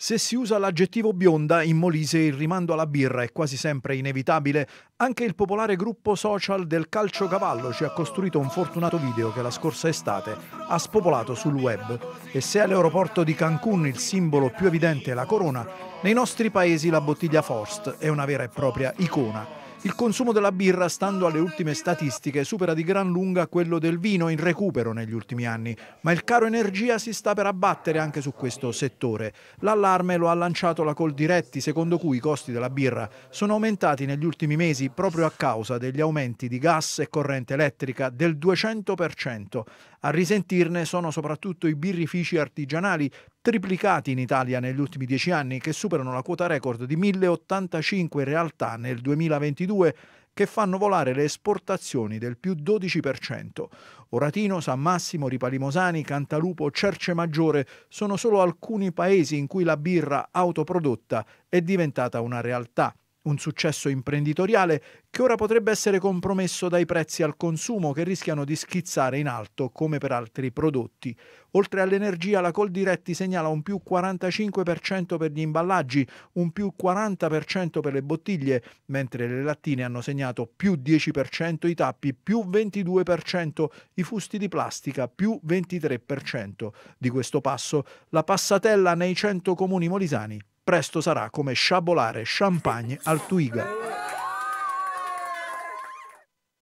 Se si usa l'aggettivo bionda, in Molise il rimando alla birra è quasi sempre inevitabile. Anche il popolare gruppo social del Calcio Cavallo ci ha costruito un fortunato video che la scorsa estate ha spopolato sul web. E se all'aeroporto di Cancun il simbolo più evidente è la corona, nei nostri paesi la bottiglia Forst è una vera e propria icona. Il consumo della birra, stando alle ultime statistiche, supera di gran lunga quello del vino in recupero negli ultimi anni, ma il caro energia si sta per abbattere anche su questo settore. L'allarme lo ha lanciato la Coldiretti, secondo cui i costi della birra sono aumentati negli ultimi mesi proprio a causa degli aumenti di gas e corrente elettrica del 200%. A risentirne sono soprattutto i birrifici artigianali triplicati in Italia negli ultimi dieci anni, che superano la quota record di 1085 realtà nel 2022 che fanno volare le esportazioni del più 12%. Oratino, San Massimo, Ripalimosani, Cantalupo, Cerce Maggiore sono solo alcuni paesi in cui la birra autoprodotta è diventata una realtà un successo imprenditoriale che ora potrebbe essere compromesso dai prezzi al consumo che rischiano di schizzare in alto come per altri prodotti. Oltre all'energia, la Coldiretti segnala un più 45% per gli imballaggi, un più 40% per le bottiglie, mentre le lattine hanno segnato più 10% i tappi, più 22% i fusti di plastica, più 23%. Di questo passo la passatella nei 100 comuni molisani presto sarà come sciabolare champagne al Twiga.